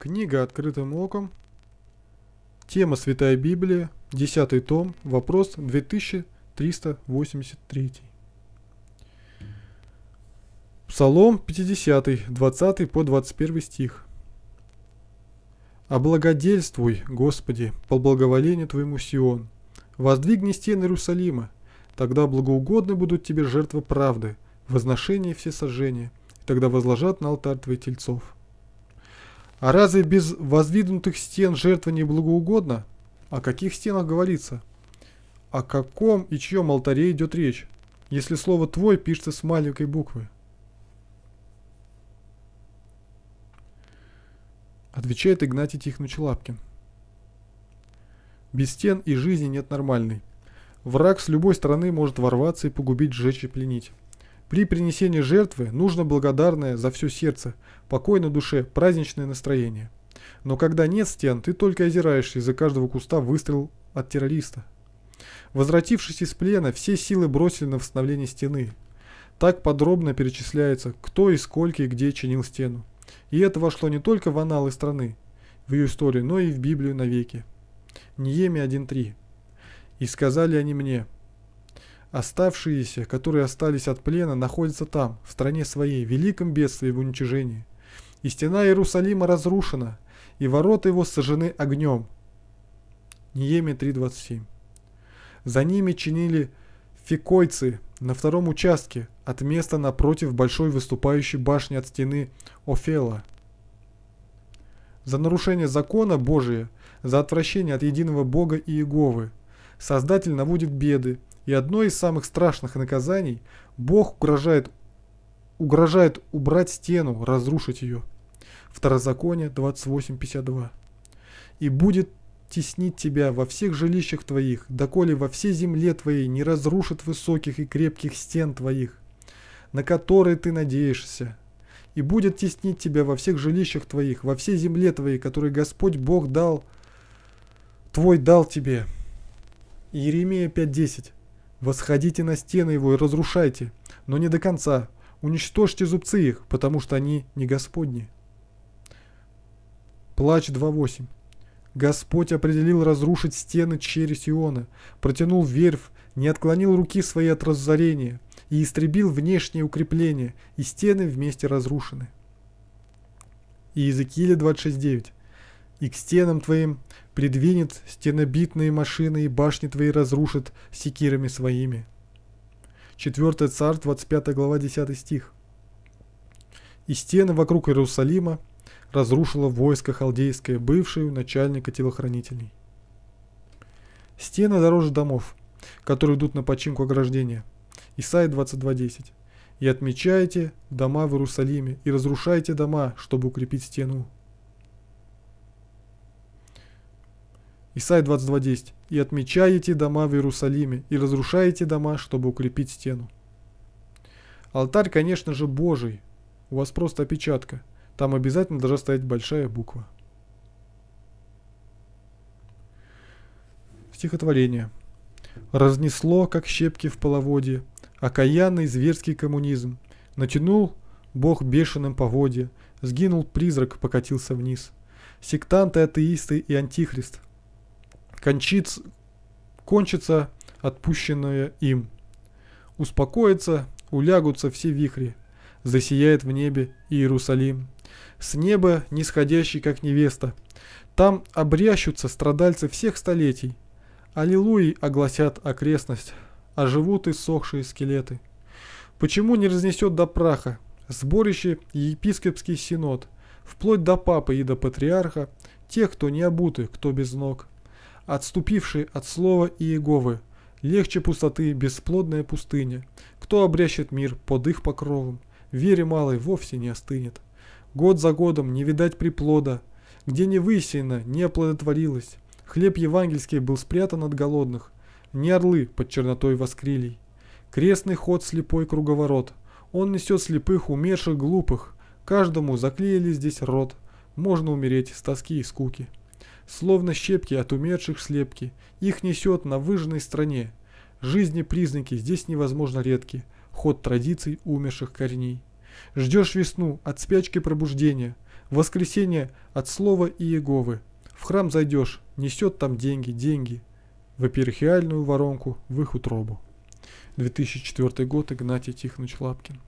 Книга «Открытым оком». Тема «Святая Библия», Десятый том, вопрос 2383. Псалом 50, 20 по 21 стих. «Облагодельствуй, Господи, по благоволению Твоему Сион, воздвигни стены Иерусалима, тогда благоугодны будут Тебе жертвы правды, возношение и все сожжения, и тогда возложат на алтарь твои тельцов». А разве без воздвигнутых стен жертва не благоугодна? О каких стенах говорится? О каком и чьем алтаре идет речь, если слово «твой» пишется с маленькой буквы? Отвечает Игнатий Тихонович Лапкин. Без стен и жизни нет нормальной. Враг с любой стороны может ворваться и погубить, сжечь и пленить. При принесении жертвы нужно благодарное за все сердце, покой на душе, праздничное настроение. Но когда нет стен, ты только озираешься из-за каждого куста выстрел от террориста. Возвратившись из плена, все силы бросили на восстановление стены. Так подробно перечисляется, кто и сколько и где чинил стену. И это вошло не только в аналы страны, в ее историю, но и в Библию навеки. Ниеми 1.3. «И сказали они мне, Оставшиеся, которые остались от плена, находятся там, в стране своей, в великом бедствии и в уничижении. И стена Иерусалима разрушена, и ворота его сожжены огнем. Нееме 3.27 За ними чинили фикойцы на втором участке, от места напротив большой выступающей башни от стены Офела. За нарушение закона Божия, за отвращение от единого Бога и Иеговы, Создатель наводит беды, и одно из самых страшных наказаний – Бог угрожает, угрожает убрать стену, разрушить ее. Второзаконие 28.52. «И будет теснить тебя во всех жилищах твоих, доколе во всей земле твоей не разрушит высоких и крепких стен твоих, на которые ты надеешься, и будет теснить тебя во всех жилищах твоих, во всей земле твоей, которую Господь Бог дал, твой дал тебе». Иеремия 5.10 Восходите на стены его и разрушайте, но не до конца. Уничтожьте зубцы их, потому что они не Господни. Плач 2.8. Господь определил разрушить стены через Иона, протянул верф, не отклонил руки свои от разорения и истребил внешние укрепления, и стены вместе разрушены. Иезекииля 26.9. «И к стенам твоим придвинет стенобитные машины и башни твои разрушит секирами своими. 4 царь, 25 глава, 10 стих. И стены вокруг Иерусалима разрушило войско халдейское, бывшее начальника телохранителей. Стены дороже домов, которые идут на починку ограждения. Исайя 22.10. «И отмечайте дома в Иерусалиме, и разрушайте дома, чтобы укрепить стену Исайя 22.10. «И отмечаете дома в Иерусалиме, и разрушаете дома, чтобы укрепить стену». Алтарь, конечно же, Божий. У вас просто опечатка. Там обязательно должна стоять большая буква. Стихотворение. Разнесло, как щепки в половоде. окаянный зверский коммунизм. Натянул Бог бешеным поводье, сгинул призрак, покатился вниз. Сектанты, атеисты и антихрист – кончится, кончится отпущенное им. успокоится, улягутся все вихри. Засияет в небе Иерусалим. С неба нисходящий, как невеста. Там обрящутся страдальцы всех столетий. Аллилуи огласят окрестность, оживут а иссохшие скелеты. Почему не разнесет до праха сборище епископский синод, вплоть до папы и до патриарха, тех, кто не обуты, кто без ног? отступивший от слова Иеговы. Легче пустоты бесплодная пустыня. Кто обрящет мир под их покровом, вере малой вовсе не остынет. Год за годом не видать приплода, где не высеяно, не оплодотворилось. Хлеб евангельский был спрятан от голодных, не орлы под чернотой воскрилий. Крестный ход слепой круговорот, он несет слепых, умерших, глупых, каждому заклеили здесь рот, можно умереть с тоски и скуки. Словно щепки от умерших слепки, их несет на выжженной стране. Жизни признаки здесь невозможно редки, ход традиций умерших корней. Ждешь весну от спячки пробуждения, воскресенье от слова Иеговы. В храм зайдешь, несет там деньги, деньги, в эпирхиальную воронку, в их утробу. 2004 год, Игнатий Тихонович Лапкин.